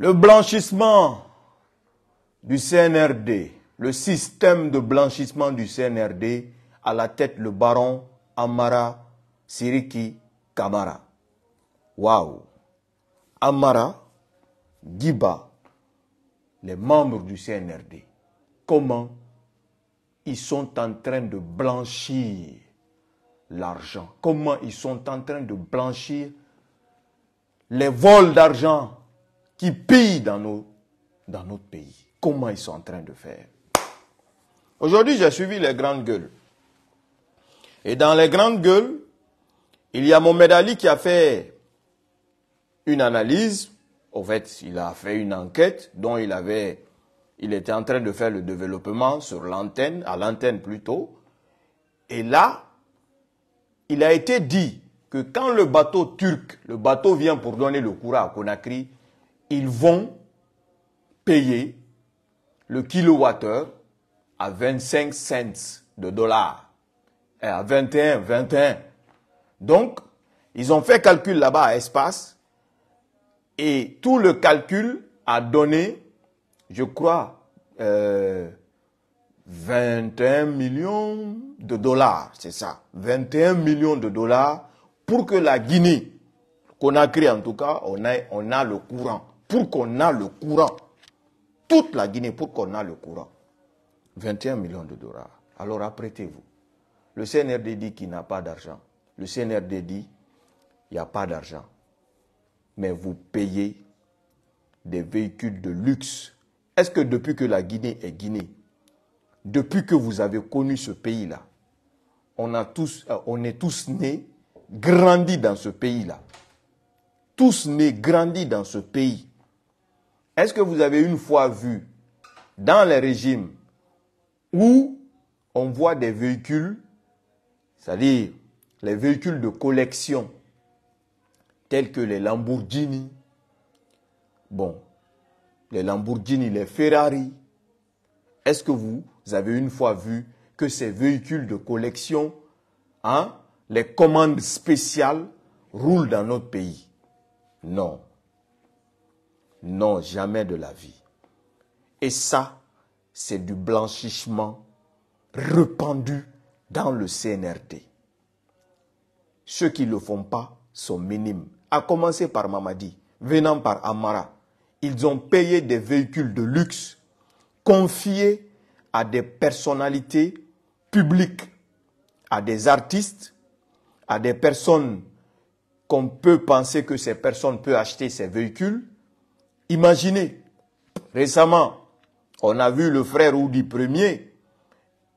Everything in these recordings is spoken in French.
Le blanchissement du CNRD, le système de blanchissement du CNRD, à la tête le baron Amara Siriki Kamara. Waouh Amara, Giba, les membres du CNRD, comment ils sont en train de blanchir l'argent Comment ils sont en train de blanchir les vols d'argent qui pillent dans, nos, dans notre pays. Comment ils sont en train de faire Aujourd'hui, j'ai suivi les grandes gueules. Et dans les grandes gueules, il y a Mohamed Ali qui a fait une analyse. En fait, il a fait une enquête dont il avait, il était en train de faire le développement sur l'antenne, à l'antenne plutôt. Et là, il a été dit que quand le bateau turc, le bateau vient pour donner le courant à Conakry, ils vont payer le kilowattheure à 25 cents de dollars. Eh, à 21, 21. Donc, ils ont fait calcul là-bas à espace et tout le calcul a donné, je crois, 21 euh, millions de dollars, c'est ça. 21 millions de dollars pour que la Guinée, qu'on a créé en tout cas, on a le courant pour qu'on a le courant. Toute la Guinée pour qu'on a le courant. 21 millions de dollars. Alors apprêtez-vous. Le CNRD dit qu'il n'a pas d'argent. Le CNRD dit qu'il n'y a pas d'argent. Mais vous payez des véhicules de luxe. Est-ce que depuis que la Guinée est Guinée, depuis que vous avez connu ce pays-là, on, a tous, euh, on est tous nés, grandis dans ce pays-là. Tous nés, grandis dans ce pays. Est-ce que vous avez une fois vu dans les régimes où on voit des véhicules, c'est-à-dire les véhicules de collection, tels que les Lamborghini, bon, les Lamborghini, les Ferrari, est-ce que vous avez une fois vu que ces véhicules de collection, hein, les commandes spéciales, roulent dans notre pays Non. Non, jamais de la vie. Et ça, c'est du blanchissement répandu dans le CNRT. Ceux qui ne le font pas sont minimes. À commencer par Mamadi, venant par Amara. Ils ont payé des véhicules de luxe confiés à des personnalités publiques, à des artistes, à des personnes qu'on peut penser que ces personnes peuvent acheter ces véhicules Imaginez, récemment, on a vu le frère Oudi Premier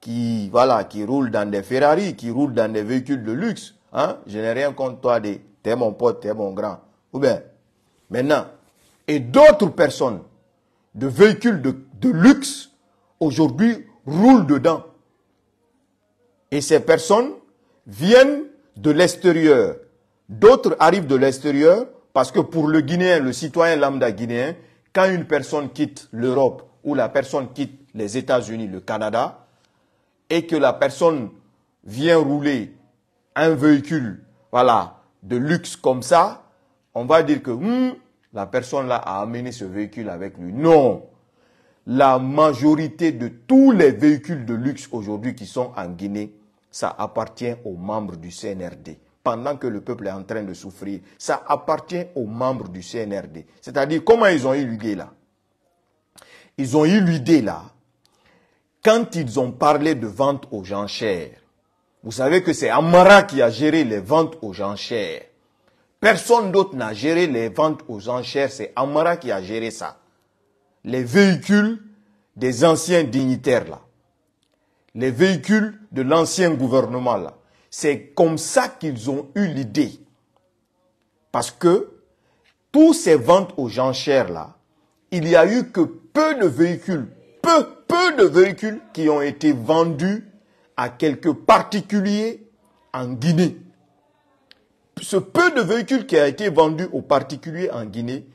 qui, voilà, qui roule dans des Ferrari, qui roule dans des véhicules de luxe. Hein? Je n'ai rien contre toi, des... t'es mon pote, t'es mon grand. Ou bien, maintenant, et d'autres personnes de véhicules de, de luxe aujourd'hui roulent dedans. Et ces personnes viennent de l'extérieur. D'autres arrivent de l'extérieur parce que pour le Guinéen, le citoyen lambda guinéen, quand une personne quitte l'Europe ou la personne quitte les États-Unis, le Canada, et que la personne vient rouler un véhicule, voilà, de luxe comme ça, on va dire que hmm, la personne là a amené ce véhicule avec lui. Non. La majorité de tous les véhicules de luxe aujourd'hui qui sont en Guinée, ça appartient aux membres du CNRD pendant que le peuple est en train de souffrir. Ça appartient aux membres du CNRD. C'est-à-dire, comment ils ont eu l'idée là Ils ont eu l'idée là quand ils ont parlé de vente aux gens enchères. Vous savez que c'est Amara qui a géré les ventes aux gens enchères. Personne d'autre n'a géré les ventes aux enchères, c'est Amara qui a géré ça. Les véhicules des anciens dignitaires là. Les véhicules de l'ancien gouvernement là. C'est comme ça qu'ils ont eu l'idée. Parce que tous ces ventes aux enchères là, il n'y a eu que peu de véhicules, peu, peu de véhicules qui ont été vendus à quelques particuliers en Guinée. Ce peu de véhicules qui a été vendu aux particuliers en Guinée,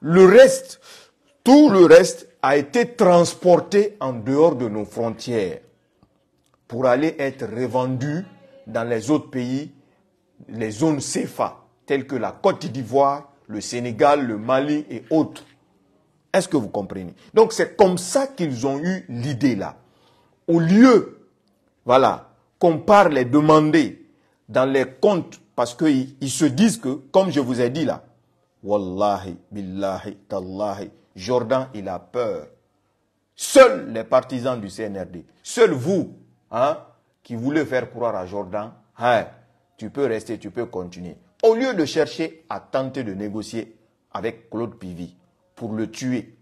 le reste, tout le reste a été transporté en dehors de nos frontières pour aller être revendus dans les autres pays, les zones CFA, telles que la Côte d'Ivoire, le Sénégal, le Mali et autres. Est-ce que vous comprenez Donc c'est comme ça qu'ils ont eu l'idée là. Au lieu, voilà, qu'on parle les demander dans les comptes, parce qu'ils se disent que, comme je vous ai dit là, Wallahi, billahi, tallahi, Jordan, il a peur. Seuls les partisans du CNRD, seuls vous, Hein, qui voulait faire croire à Jordan, hein, tu peux rester, tu peux continuer. Au lieu de chercher à tenter de négocier avec Claude Pivy pour le tuer,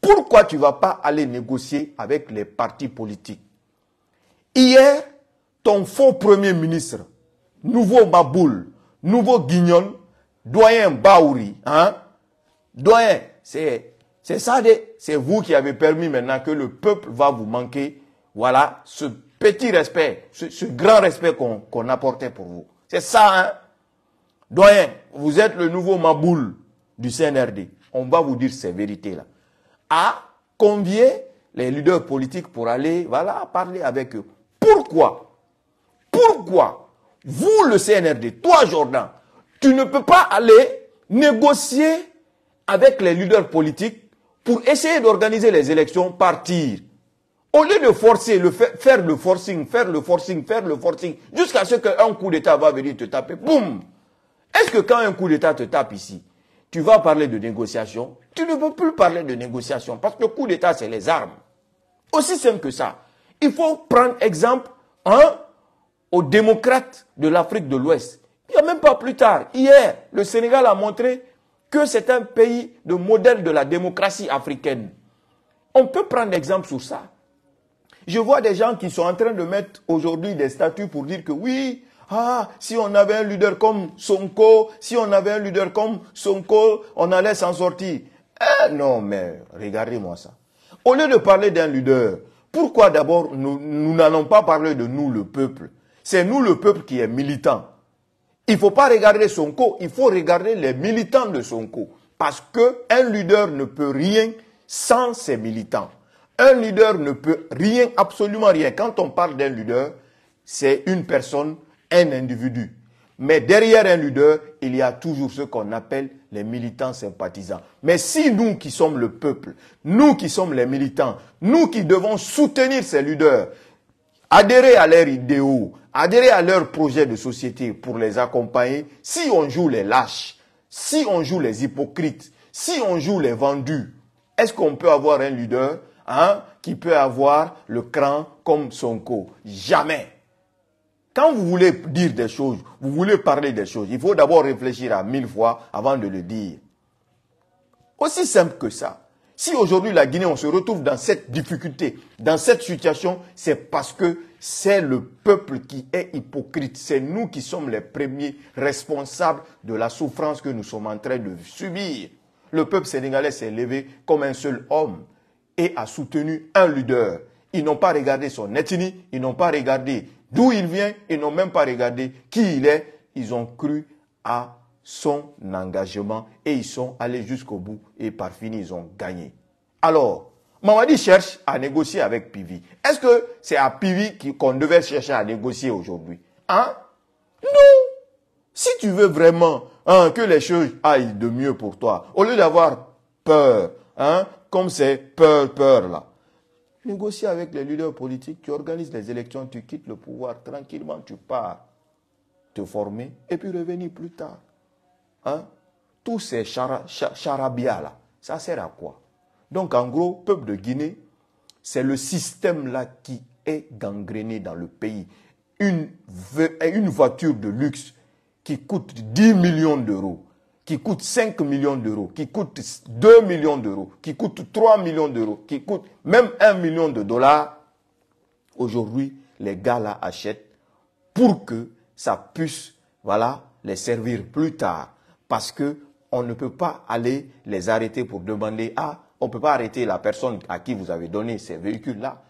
pourquoi tu ne vas pas aller négocier avec les partis politiques Hier, ton faux Premier ministre, nouveau Maboul, nouveau Guignol, doyen Baouri, hein, doyen, c'est ça, c'est vous qui avez permis maintenant que le peuple va vous manquer voilà ce petit respect, ce, grand respect qu'on apportait pour vous. C'est ça, hein Doyen, vous êtes le nouveau Maboul du CNRD. On va vous dire ces vérités-là. À convier les leaders politiques pour aller, voilà, parler avec eux. Pourquoi Pourquoi vous, le CNRD, toi, Jordan, tu ne peux pas aller négocier avec les leaders politiques pour essayer d'organiser les élections, partir au lieu de forcer, faire, le forcing, faire le forcing, faire le forcing, jusqu'à ce qu'un coup d'État va venir te taper, boum Est-ce que quand un coup d'État te tape ici, tu vas parler de négociation Tu ne veux plus parler de négociation, parce que le coup d'État, c'est les armes. Aussi simple que ça. Il faut prendre exemple hein, aux démocrates de l'Afrique de l'Ouest. Il n'y a même pas plus tard, hier, le Sénégal a montré que c'est un pays de modèle de la démocratie africaine. On peut prendre exemple sur ça. Je vois des gens qui sont en train de mettre aujourd'hui des statuts pour dire que oui, ah, si on avait un leader comme Sonko, si on avait un leader comme Sonko, on allait s'en sortir. Eh, non, mais regardez-moi ça. Au lieu de parler d'un leader, pourquoi d'abord nous n'allons pas parler de nous, le peuple C'est nous, le peuple, qui est militant. Il ne faut pas regarder Sonko, il faut regarder les militants de Sonko. Parce qu'un leader ne peut rien sans ses militants. Un leader ne peut rien, absolument rien. Quand on parle d'un leader, c'est une personne, un individu. Mais derrière un leader, il y a toujours ce qu'on appelle les militants sympathisants. Mais si nous qui sommes le peuple, nous qui sommes les militants, nous qui devons soutenir ces leaders, adhérer à leurs idéaux, adhérer à leurs projets de société pour les accompagner, si on joue les lâches, si on joue les hypocrites, si on joue les vendus, est-ce qu'on peut avoir un leader hein, qui peut avoir le cran comme son co. Jamais. Quand vous voulez dire des choses, vous voulez parler des choses, il faut d'abord réfléchir à mille fois avant de le dire. Aussi simple que ça. Si aujourd'hui la Guinée, on se retrouve dans cette difficulté, dans cette situation, c'est parce que c'est le peuple qui est hypocrite. C'est nous qui sommes les premiers responsables de la souffrance que nous sommes en train de subir. Le peuple sénégalais s'est levé comme un seul homme et a soutenu un leader. Ils n'ont pas regardé son ethnie, ils n'ont pas regardé d'où il vient, ils n'ont même pas regardé qui il est. Ils ont cru à son engagement et ils sont allés jusqu'au bout et par fini, ils ont gagné. Alors, Mamadi cherche à négocier avec Pivi. Est-ce que c'est à Pivi qu'on devait chercher à négocier aujourd'hui Hein Non Si tu veux vraiment hein, que les choses aillent de mieux pour toi, au lieu d'avoir peur, hein, comme c'est peur, peur là. Tu négocies avec les leaders politiques, tu organises les élections, tu quittes le pouvoir tranquillement, tu pars te former et puis revenir plus tard. Hein? Tous ces charabia là, ça sert à quoi Donc en gros, peuple de Guinée, c'est le système là qui est gangréné dans le pays. une voiture de luxe qui coûte 10 millions d'euros, qui coûte 5 millions d'euros, qui coûte 2 millions d'euros, qui coûte 3 millions d'euros, qui coûte même 1 million de dollars, aujourd'hui, les gars là achètent pour que ça puisse, voilà, les servir plus tard. Parce que on ne peut pas aller les arrêter pour demander, ah, on ne peut pas arrêter la personne à qui vous avez donné ces véhicules-là.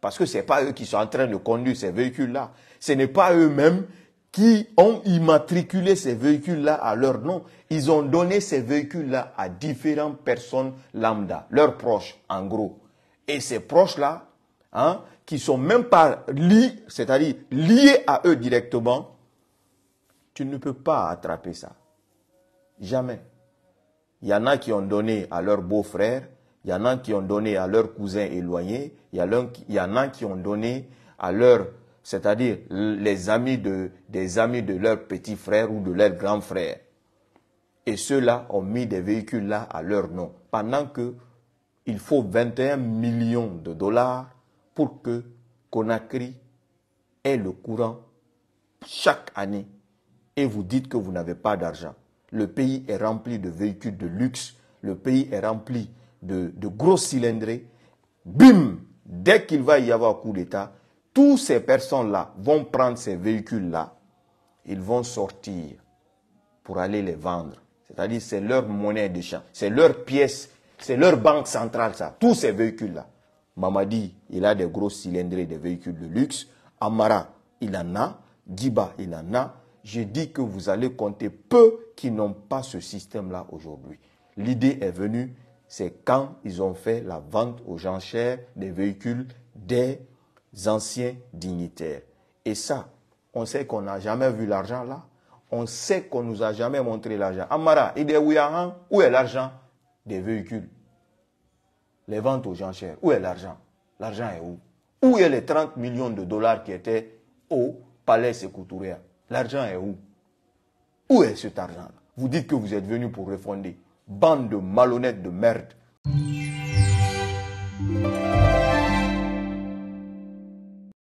Parce que ce n'est pas eux qui sont en train de conduire ces véhicules-là. Ce n'est pas eux-mêmes qui ont immatriculé ces véhicules-là à leur nom, ils ont donné ces véhicules-là à différentes personnes lambda, leurs proches, en gros. Et ces proches-là, hein, qui sont même pas liés, c'est-à-dire liés à eux directement, tu ne peux pas attraper ça. Jamais. Il y en a qui ont donné à leurs beaux-frères, il y en a qui ont donné à leurs cousins éloignés, il y en a qui ont donné à leurs c'est-à-dire les amis de, des amis de leurs petits frères ou de leurs grands frères. Et ceux-là ont mis des véhicules là à leur nom. Pendant que il faut 21 millions de dollars pour que Conakry ait le courant chaque année. Et vous dites que vous n'avez pas d'argent. Le pays est rempli de véhicules de luxe. Le pays est rempli de, de gros cylindrés. Bim Dès qu'il va y avoir coup d'État, toutes ces personnes-là vont prendre ces véhicules-là, ils vont sortir pour aller les vendre. C'est-à-dire, c'est leur monnaie de champ, c'est leur pièce, c'est leur banque centrale, ça, tous ces véhicules-là. Mamadi, il a des gros cylindrées des véhicules de luxe. Amara, il en a. Diba, il en a. Je dis que vous allez compter peu qui n'ont pas ce système-là aujourd'hui. L'idée est venue, c'est quand ils ont fait la vente aux enchères des véhicules des anciens dignitaires. Et ça, on sait qu'on n'a jamais vu l'argent là. On sait qu'on nous a jamais montré l'argent. Amara, il est où est l'argent des véhicules Les ventes aux enchères, où est l'argent L'argent est où Où est les 30 millions de dollars qui étaient au palais couturier? L'argent est où Où est cet argent-là Vous dites que vous êtes venu pour refonder. Bande de malhonnêtes de merde.